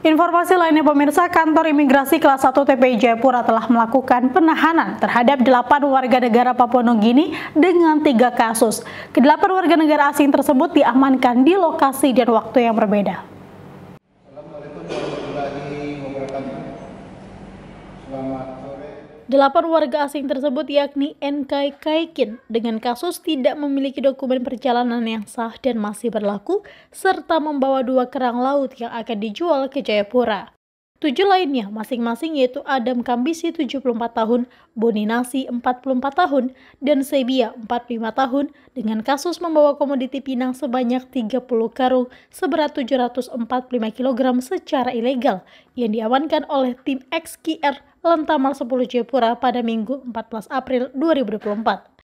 Informasi lainnya pemirsa, kantor imigrasi kelas 1 TPI Jayapura telah melakukan penahanan terhadap 8 warga negara Papua Nugini dengan tiga kasus. Kedelapan warga negara asing tersebut diamankan di lokasi dan waktu yang berbeda. Delapan warga asing tersebut yakni NK Kaikin dengan kasus tidak memiliki dokumen perjalanan yang sah dan masih berlaku serta membawa dua kerang laut yang akan dijual ke Jayapura. Tujuh lainnya masing-masing yaitu Adam Kambisi 74 tahun, Boni Nasi 44 tahun, dan Sebia 45 tahun dengan kasus membawa komoditi pinang sebanyak 30 karung seberat 745 kg secara ilegal yang diawankan oleh tim XKR Lentamal 10 Jepura pada Minggu 14 April 2024.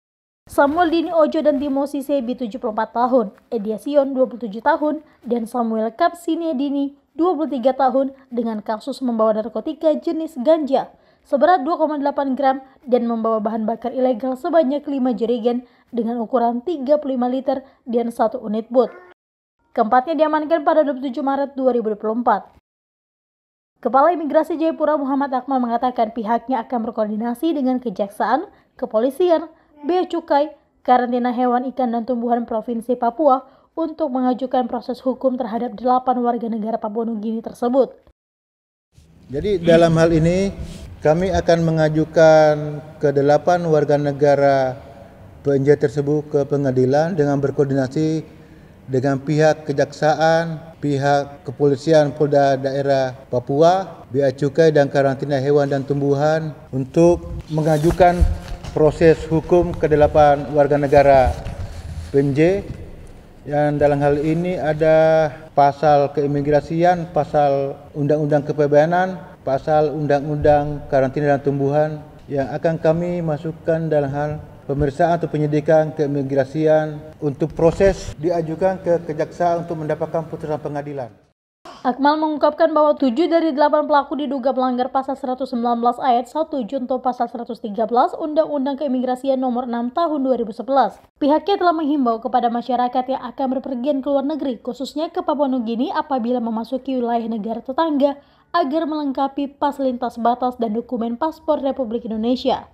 Samuel Dini Ojo dan Timosi Sebi 74 tahun, Ediasion 27 tahun, dan Samuel Kapsine Dini 23 tahun dengan kasus membawa narkotika jenis ganja seberat 2,8 gram dan membawa bahan bakar ilegal sebanyak 5 jerigen dengan ukuran 35 liter dan satu unit boot. Keempatnya diamankan pada 27 Maret 2024. Kepala Imigrasi Jayapura Muhammad Akmal mengatakan pihaknya akan berkoordinasi dengan kejaksaan, kepolisian, bea cukai, karantina hewan ikan dan tumbuhan Provinsi Papua untuk mengajukan proses hukum terhadap delapan warga negara Papua Nugini tersebut. Jadi dalam hal ini kami akan mengajukan ke delapan warga negara PNJ tersebut ke pengadilan dengan berkoordinasi dengan pihak kejaksaan, pihak kepolisian Polda Daerah Papua, Bea Cukai dan Karantina Hewan dan Tumbuhan untuk mengajukan proses hukum ke delapan warga negara PNJ yang dalam hal ini ada pasal keimigrasian, pasal undang-undang kepabeanan, pasal undang-undang karantina dan tumbuhan yang akan kami masukkan dalam hal pemeriksaan atau penyidikan keimigrasian untuk proses diajukan ke kejaksaan untuk mendapatkan putusan pengadilan. Akmal mengungkapkan bahwa 7 dari 8 pelaku diduga melanggar pasal 119 ayat 1 junto pasal 113 Undang-Undang Keimigrasian Nomor 6 Tahun 2011. Pihaknya telah menghimbau kepada masyarakat yang akan berpergian ke luar negeri, khususnya ke Papua Nugini apabila memasuki wilayah negara tetangga agar melengkapi pas lintas batas dan dokumen paspor Republik Indonesia.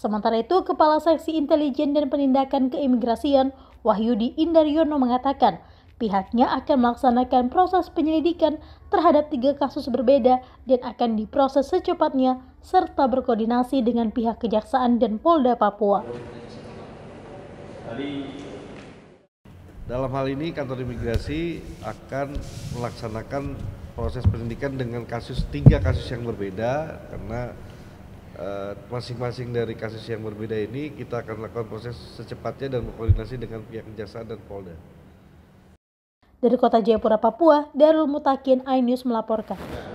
Sementara itu, Kepala Seksi Intelijen dan Penindakan Keimigrasian Wahyudi Indaryono mengatakan, Pihaknya akan melaksanakan proses penyelidikan terhadap tiga kasus berbeda dan akan diproses secepatnya serta berkoordinasi dengan pihak Kejaksaan dan Polda Papua. Dalam hal ini kantor imigrasi akan melaksanakan proses penyelidikan dengan kasus tiga kasus yang berbeda karena eh, masing-masing uh, dari kasus yang berbeda ini kita akan lakukan proses secepatnya dan berkoordinasi dengan pihak kejaksaan dan Polda. Dari kota Jayapura, Papua, Darul Mutakin, iNews melaporkan.